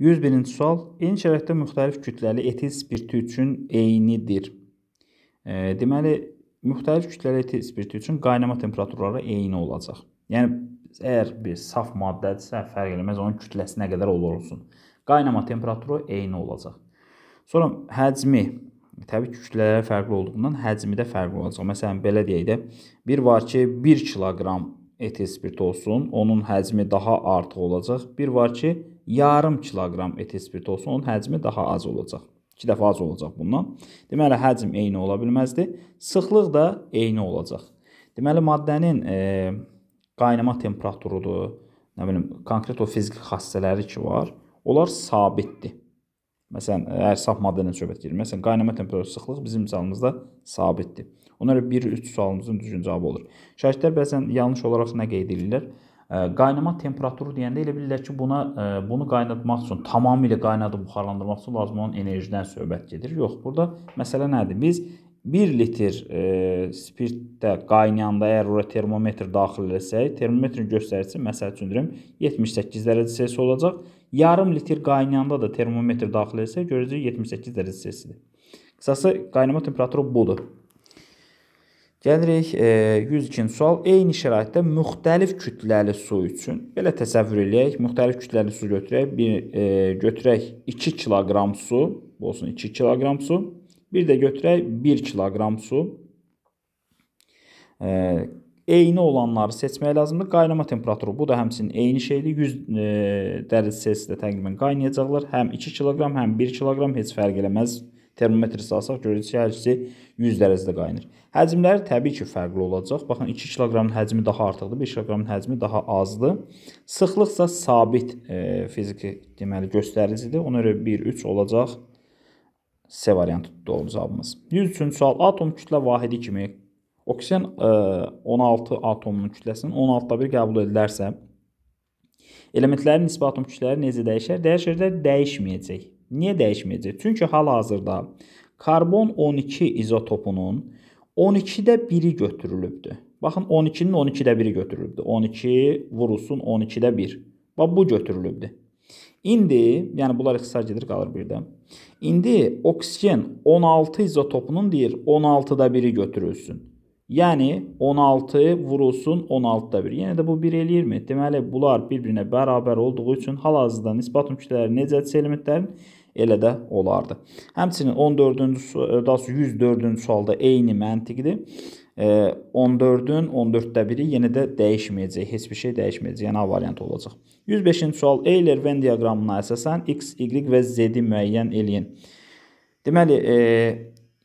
101-ci sual. Eyni şəraitdə müxtəlif kütləli etil spirti üçün eynidir. E, deməli, müxtəlif kütləli etil spirti üçün qaynama temperaturaları eyni olacaq. Yəni əgər bir saf maddədirsə, fərq eləməz onun kütləsi nə qədər olur olsun. Qaynama temperaturu eyni olacaq. Sonra həcmi təbii ki, kütlələr fərqli olduğundan həcmi də fərqli olacaq. Məsələn, belə deyək də, bir var ki, 1 kiloqram etil spirti olsun, onun həcmi daha artıq olacaq. Bir var ki, yarım kiloqram et spirti olsun, onun həcmi daha az olacaq. 2 dəfə az olacaq bundan. Deməli həcm eyni ola bilməzdi. Sıxlıq da eyni olacaq. Deməli maddənin e, qaynama temperaturudur, nə bilim, konkret o fiziki xassələri ki var, onlar sabitdir. Məsələn, əgər saf maddədən söhbət gedir, məsələn, qaynama temperaturu, sıxlıq bizim misalımızda sabitdir. Ona görə 1-3 sualımızın düzgün cavabı olur. Şagirdlər bəzən yanlış olaraq nə qeyd edirlər? Qaynama temperaturu deyəndə elə bilirlər ki, buna e, bunu qaynatmaq üçün tamamilə qaynadıb buxarlandırmaq üçün lazım olan enerjidən söhbət gedir. Yox, burada məsələ nədir? Biz 1 litr e, spirtdə qaynayanda əgər ora termometr daxil eləsək, termometrin göstəricisi məsəl üçün deyirəm 78 dərəcə Selsi olacaq. Yarım litr qaynayanda da termometr daxil eləsək, görəcəyik 78 dərəcə Selsidir. Qısası qaynama temperaturu budur. Gəlirik e, 102-ci sual. Eyni şəraitdə müxtəlif kütləli su üçün belə təsəvvür eləyək, müxtəlif kütləli su götürək, bir e, götürək 2 kiloqram su, olsun 2 kiloqram su. Bir də götürək 1 kiloqram su. E, eyni olanları seçmək lazımdır. Qaynama temperaturu bu da həmçinin eyni şeydir. 100 e, dərəcə Selsiusdə təqribən qaynayacaqlar. Həm 2 kiloqram, həm 1 kiloqram heç fərq eləməz. E, termometr salsaq görürük ki, hər ikisi 100 dərəcədə qaynır. Həcmləri təbii ki, fərqli olacaq. Baxın, 2 kiloqramın həcmi daha artıqdır, 5 kiloqramın həcmi daha azdır. Sıxlıqsa sabit e, fiziki deməli göstəricidir. Ona görə 1 3 olacaq. C variantı doğru cavabımız. 103-cü sual atom kütlə vahidi kimi oksigen e, 16 atomunun kütləsinin 16-da 1 qəbul edilərsə elementlərin nisbi atom kütlələri necə dəyişər? Dəyişir də dəyişməyəcək. Niyə dəyişməyəcək? Çünki hal-hazırda karbon 12 izotopunun 12-də 1-i götürülübdür. Baxın 12-nin 12-də 1-i götürülübdür. 12 vurulsun 12-də 1. Bax bu götürülübdür. İndi, yəni bunlar ixtisar gedir qalır bir də. İndi oksigen 16 izotopunun deyir 16-da 1-i götürülsün. Yəni 16 vurulsun 16-da 1. Yenə də bu 1 eləyirmi? Deməli, bunlar bir-birinə bərabər olduğu üçün hal-hazırda nisbat mülkləri necədirsə elementlərin elə də olardı. Həmçinin 14-cü, e, daha 104-cü sualda eyni məntiqdir. 14-ün 14-də 1-i yenə də dəyişməyəcək, heç bir şey dəyişməyəcək, yəni A variantı olacaq. 105-ci sual Euler-Venn diaqramına əsasən x, y və z-i müəyyən eləyin. Deməli, e,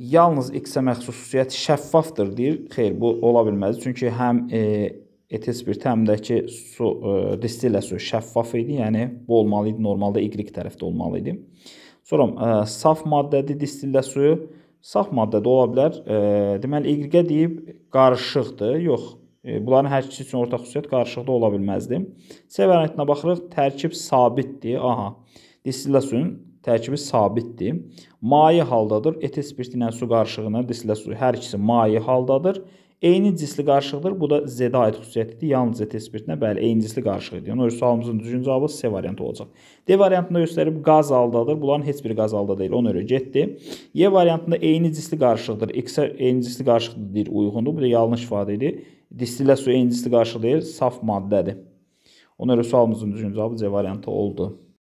yalnız X-ə məxsus xüsusiyyət şəffafdır deyir. Xeyr, bu ola bilməz. Çünki həm e, ETS1-də həm də ki, su e, distillə su şəffaf idi, yəni bu olmalı idi, normalda Y tərəfdə olmalı idi. Sonra e, saf maddədir distillə suyu. Saf maddədə ola bilər. E, deməli Y-ə deyib qarışıqdır. Yox, e, bunların hər ikisi üçün ortaq xüsusiyyət qarışıqda ola bilməzdi. C variantına baxırıq, tərkib sabitdir. Aha. Distillə suyun tərkibi sabitdir. Mayi haldadır. Etil spirtinlə su qarışığına dislə su hər ikisi mayi haldadır. Eyni cinsli qarışıqdır. Bu da Z-ə aid xüsusiyyətidir. Yalnız etil spirtinə bəli, eyni cinsli qarışıq idi. Yəni sualımızın düzgün cavabı C variantı olacaq. D variantında göstərib qaz haldadır. Bunların heç biri qaz halda deyil. Ona görə getdi. Y variantında eyni cinsli qarışıqdır. X-ə e eyni cinsli qarışıqdır deyir, uyğundur. Bu da yanlış ifadə idi. Distillə su eyni cinsli qarışıq deyil, saf maddədir. Ona görə sualımızın düzgün cavabı C variantı oldu.